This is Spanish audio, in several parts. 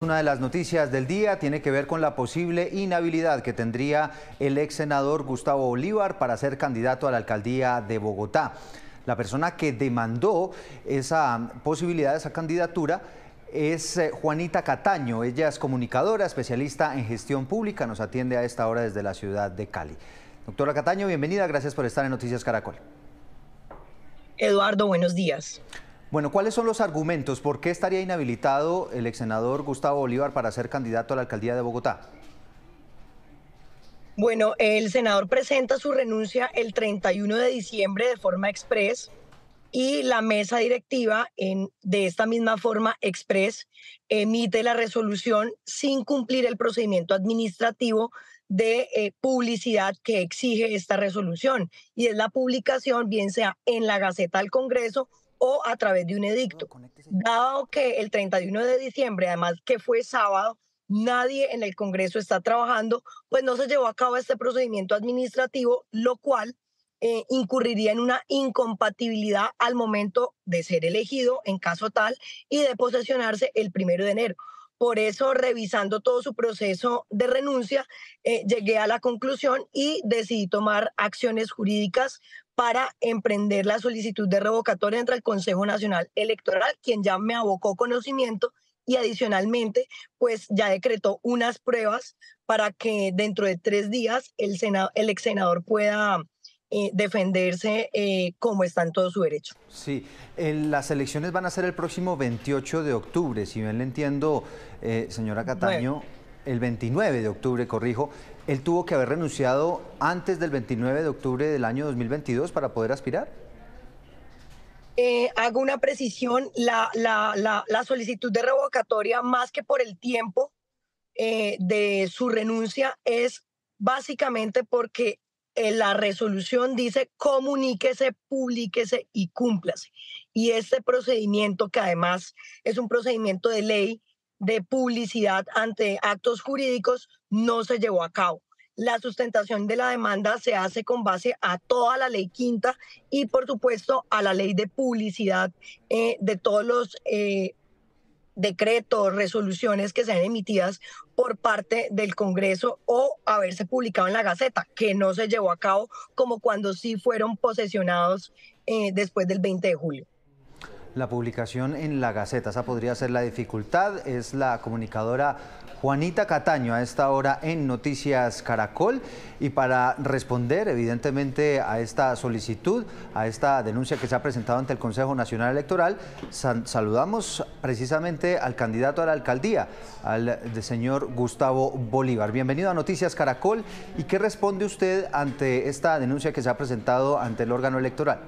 Una de las noticias del día tiene que ver con la posible inhabilidad que tendría el ex senador Gustavo Bolívar para ser candidato a la alcaldía de Bogotá. La persona que demandó esa posibilidad, esa candidatura, es eh, Juanita Cataño. Ella es comunicadora, especialista en gestión pública, nos atiende a esta hora desde la ciudad de Cali. Doctora Cataño, bienvenida, gracias por estar en Noticias Caracol. Eduardo, buenos días. Bueno, ¿cuáles son los argumentos? ¿Por qué estaría inhabilitado el ex senador Gustavo Bolívar para ser candidato a la alcaldía de Bogotá? Bueno, el senador presenta su renuncia el 31 de diciembre de forma express y la mesa directiva en, de esta misma forma express emite la resolución sin cumplir el procedimiento administrativo de eh, publicidad que exige esta resolución y es la publicación bien sea en la Gaceta del Congreso o a través de un edicto. Dado que el 31 de diciembre, además que fue sábado, nadie en el Congreso está trabajando, pues no se llevó a cabo este procedimiento administrativo, lo cual eh, incurriría en una incompatibilidad al momento de ser elegido en caso tal y de posesionarse el primero de enero. Por eso, revisando todo su proceso de renuncia, eh, llegué a la conclusión y decidí tomar acciones jurídicas para emprender la solicitud de revocatoria entre el Consejo Nacional Electoral, quien ya me abocó conocimiento y adicionalmente, pues ya decretó unas pruebas para que dentro de tres días el, Senado, el ex senador pueda eh, defenderse eh, como está en todo su derecho. Sí, las elecciones van a ser el próximo 28 de octubre, si bien le entiendo, eh, señora Cataño, el 29 de octubre, corrijo, él tuvo que haber renunciado antes del 29 de octubre del año 2022 para poder aspirar. hago una precisión, la, la, solicitud de revocatoria, más que por el tiempo de su renuncia, es básicamente porque la resolución dice comuníquese, publíquese y cúmplase. Y este procedimiento, que además es un procedimiento de ley de publicidad ante actos jurídicos, no se llevó a cabo. La sustentación de la demanda se hace con base a toda la ley quinta y, por supuesto, a la ley de publicidad eh, de todos los eh, decretos, resoluciones que sean emitidas por parte del Congreso o haberse publicado en la Gaceta, que no se llevó a cabo como cuando sí fueron posesionados eh, después del 20 de julio la publicación en la Gaceta. Esa podría ser la dificultad. Es la comunicadora Juanita Cataño a esta hora en Noticias Caracol y para responder evidentemente a esta solicitud, a esta denuncia que se ha presentado ante el Consejo Nacional Electoral, saludamos precisamente al candidato a la alcaldía, al señor Gustavo Bolívar. Bienvenido a Noticias Caracol y qué responde usted ante esta denuncia que se ha presentado ante el órgano electoral.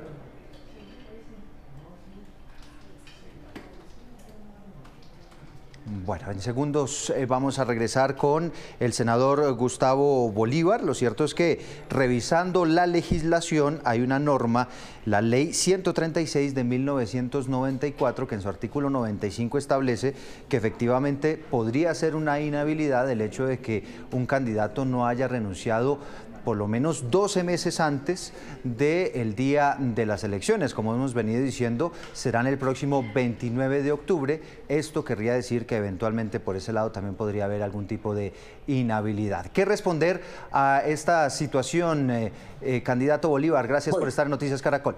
Bueno, en segundos eh, vamos a regresar con el senador Gustavo Bolívar. Lo cierto es que revisando la legislación hay una norma, la ley 136 de 1994, que en su artículo 95 establece que efectivamente podría ser una inhabilidad el hecho de que un candidato no haya renunciado por lo menos 12 meses antes del día de las elecciones. Como hemos venido diciendo, serán el próximo 29 de octubre. Esto querría decir que eventualmente por ese lado también podría haber algún tipo de inhabilidad. ¿Qué responder a esta situación, eh, eh, candidato Bolívar? Gracias por pues- estar en Noticias Caracol.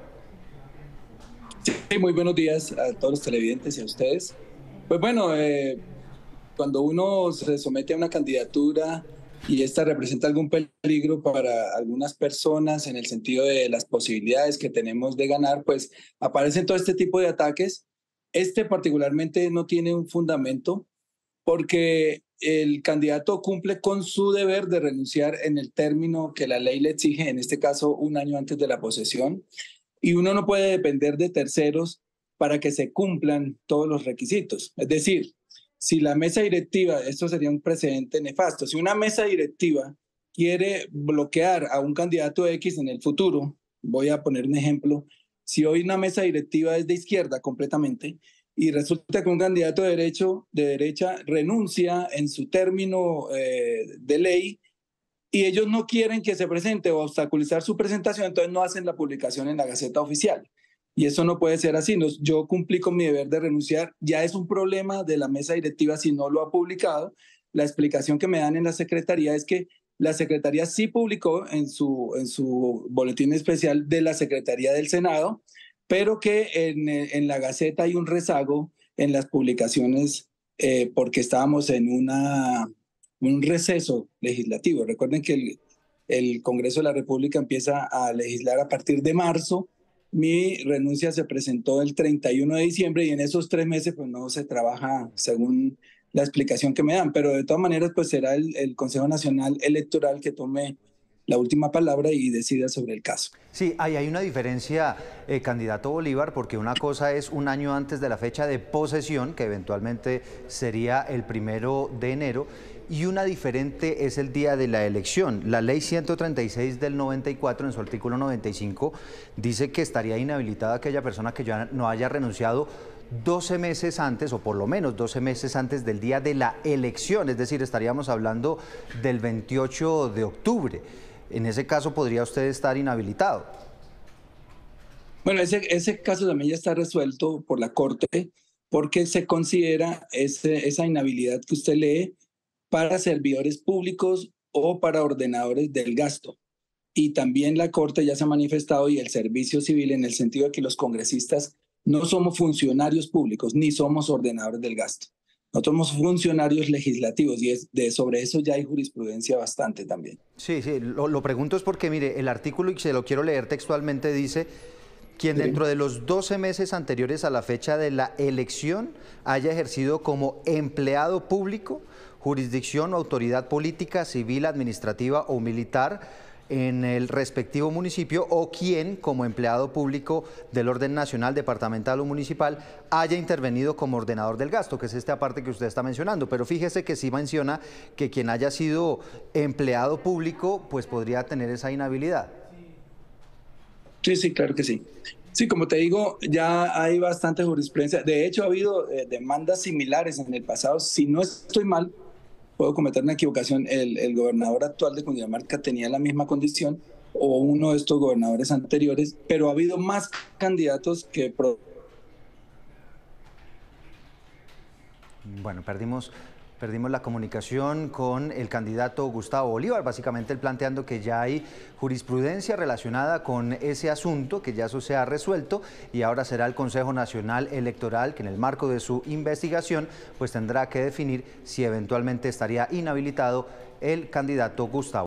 muy buenos días a todos los televidentes y a ustedes. Pues bueno, eh, cuando uno se somete a una candidatura, y esta representa algún peligro para algunas personas en el sentido de las posibilidades que tenemos de ganar, pues aparecen todo este tipo de ataques. Este particularmente no tiene un fundamento porque el candidato cumple con su deber de renunciar en el término que la ley le exige, en este caso un año antes de la posesión, y uno no puede depender de terceros para que se cumplan todos los requisitos. Es decir, si la mesa directiva, esto sería un precedente nefasto, si una mesa directiva quiere bloquear a un candidato X en el futuro, voy a poner un ejemplo, si hoy una mesa directiva es de izquierda completamente y resulta que un candidato de, derecho, de derecha renuncia en su término eh, de ley y ellos no quieren que se presente o obstaculizar su presentación, entonces no hacen la publicación en la Gaceta Oficial. Y eso no puede ser así. yo cumplí con mi deber de renunciar. Ya es un problema de la mesa directiva si no lo ha publicado. La explicación que me dan en la Secretaría es que la Secretaría sí publicó en su, en su boletín especial de la Secretaría del Senado, pero que en, en la Gaceta hay un rezago en las publicaciones eh, porque estábamos en una, un receso legislativo. Recuerden que el, el Congreso de la República empieza a legislar a partir de marzo mi renuncia se presentó el 31 de diciembre y en esos tres meses pues no se trabaja según la explicación que me dan, pero de todas maneras pues será el, Consejo Nacional Electoral que tome la última palabra y decida sobre el caso. Sí, hay una diferencia, eh, candidato Bolívar, porque una cosa es un año antes de la fecha de posesión, que eventualmente sería el primero de enero, y una diferente es el día de la elección. La ley 136 del 94, en su artículo 95, dice que estaría inhabilitada aquella persona que ya no haya renunciado 12 meses antes, o por lo menos 12 meses antes del día de la elección, es decir, estaríamos hablando del 28 de octubre. En ese caso podría usted estar inhabilitado. Bueno, ese, ese caso también ya está resuelto por la Corte porque se considera esa inhabilidad que usted lee para servidores públicos o para ordenadores del gasto. Y también la Corte ya se ha manifestado y el servicio civil en el sentido de que los congresistas no somos funcionarios públicos ni somos ordenadores del gasto. Nosotros somos funcionarios legislativos y de, sobre eso ya hay jurisprudencia bastante también. Sí, sí, lo, lo, pregunto es porque, mire, el artículo, y se lo quiero leer textualmente, dice quien dentro de los 12 meses anteriores a la fecha de la elección haya ejercido como empleado público jurisdicción autoridad política, civil, administrativa o militar en el respectivo municipio o quien, como empleado público del orden nacional, departamental o municipal, haya intervenido como ordenador del gasto, que es esta parte que usted está mencionando. Pero fíjese que sí menciona que quien haya sido empleado público, pues podría tener esa inhabilidad. Sí, sí, claro que sí. Sí, como te digo, ya hay bastante jurisprudencia. De hecho, ha habido eh, demandas similares en el pasado. Si no estoy mal, puedo cometer una equivocación, el, gobernador actual de Cundinamarca tenía la misma condición o uno de estos gobernadores anteriores, pero ha habido más candidatos que... Bueno, perdimos perdimos la comunicación con el candidato Gustavo Bolívar, básicamente él planteando que ya hay jurisprudencia relacionada con ese asunto, que ya eso se ha resuelto y ahora será el Consejo Nacional Electoral que en el marco de su investigación pues tendrá que definir si eventualmente estaría inhabilitado el candidato Gustavo.